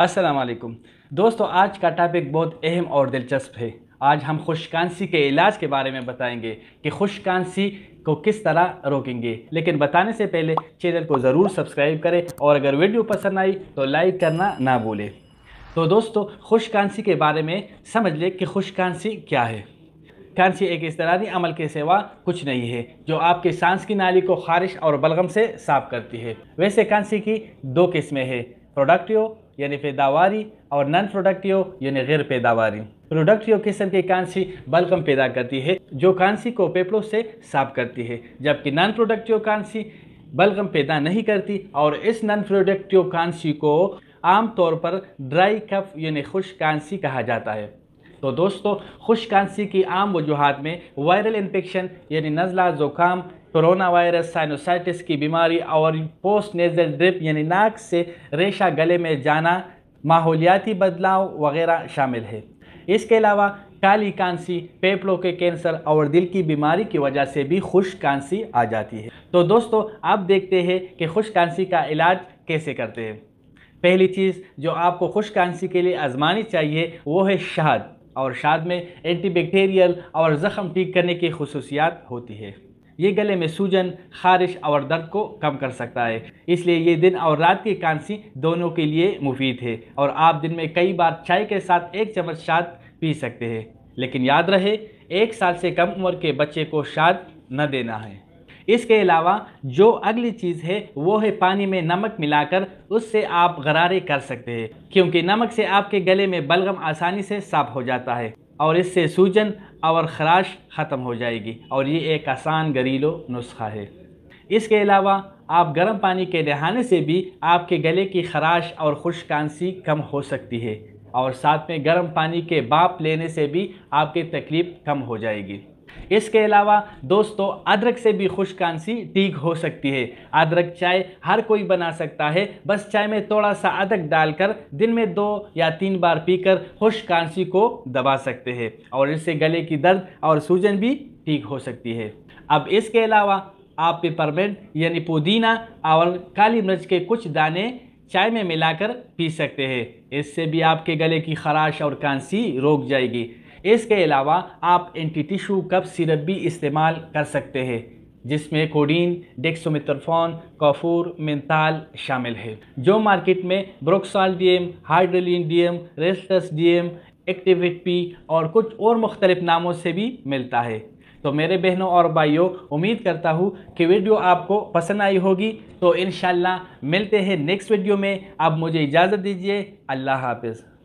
अस्सलाम वालेकुम दोस्तों आज का टॉपिक बहुत अहम और दिलचस्प है आज हम खुशकांसी के इलाज के बारे में बताएंगे कि खुशकांसी को किस तरह रोकेंगे लेकिन बताने से पहले चैनल को ज़रूर सब्सक्राइब करें और अगर वीडियो पसंद आई तो लाइक करना ना भूलें तो दोस्तों खुशकांसी के बारे में समझ लें कि खुशकांसी क्या है कांसी एक इसतरारी अमल के सिवा कुछ नहीं है जो आपके सांस की नाली को खारिश और बलगम से साफ करती है वैसे कांसी की दो किस्में हैं प्रोडक्टिव यानी पैदावारी और नॉन प्रोडक्टिव यानी गैर पैदावारी प्रोडक्टिव किस्म की कांसी बलगम पैदा करती है जो कांसी को पेपड़ों से साफ करती है जबकि नॉन प्रोडक्टिव कांसी बलगम पैदा नहीं करती और इस नॉन प्रोडक्टिव कांसी को आम तौर पर ड्राई कफ यानी खुश कांसी कहा जाता है तो दोस्तों खुश कांसी की आम वजूहत में वायरल इन्फेक्शन यानी नज़ला ज़ुकाम कोरोना वायरस साइनोसाइटिस की बीमारी और पोस्ट नेजल ड्रिप यानी नाक से रेशा गले में जाना माहौलियाती बदलाव वगैरह शामिल है इसके अलावा काली कांसी पेपलों के कैंसर और दिल की बीमारी की वजह से भी खुश कांसी आ जाती है तो दोस्तों आप देखते हैं कि खुश कांसी का इलाज कैसे करते हैं पहली चीज़ जो आपको खुश कांसी के लिए आजमानी चाहिए वो है शहद और शहद में एंटीबैक्टीरियल और ज़ख़म ठीक करने की खसूसियात होती है ये गले में सूजन खारिश और दर्द को कम कर सकता है इसलिए ये दिन और रात की कांसी दोनों के लिए मुफीद है और आप दिन में कई बार चाय के साथ एक चम्मच शाद पी सकते हैं लेकिन याद रहे एक साल से कम उम्र के बच्चे को शाद न देना है इसके अलावा जो अगली चीज़ है वो है पानी में नमक मिलाकर उससे आप गरारे कर सकते हैं क्योंकि नमक से आपके गले में बलगम आसानी से साफ हो जाता है और इससे सूजन और खराश ख़त्म हो जाएगी और ये एक आसान घरेलू नुस्खा है इसके अलावा आप गर्म पानी के नहाने से भी आपके गले की खराश और खुशकानसी कम हो सकती है और साथ में गर्म पानी के बाप लेने से भी आपकी तकलीफ़ कम हो जाएगी इसके अलावा दोस्तों अदरक से भी खुश कांसी ठीक हो सकती है अदरक चाय हर कोई बना सकता है बस चाय में थोड़ा सा अदरक डालकर दिन में दो या तीन बार पीकर खुश कांसी को दबा सकते हैं और इससे गले की दर्द और सूजन भी ठीक हो सकती है अब इसके अलावा आप पेपरमेंट यानी पुदीना और काली मिर्च के कुछ दाने चाय में मिलाकर पी सकते हैं इससे भी आपके गले की खराश और कांसी रोक जाएगी इसके अलावा आप एंटी टिशू कफ सिरप भी इस्तेमाल कर सकते हैं जिसमें कोडीन डेक्सोमेथोरफॉन कफूर मिनताल शामिल है जो मार्केट में Broxol D M Hydrolin D M रेस्टस डी एम पी और कुछ और मुख्तलिफ नामों से भी मिलता है तो मेरे बहनों और भाइयों उम्मीद करता हूँ कि वीडियो आपको पसंद आई होगी तो इन मिलते हैं नेक्स्ट वीडियो में आप मुझे इजाज़त दीजिए अल्लाह हाफिज़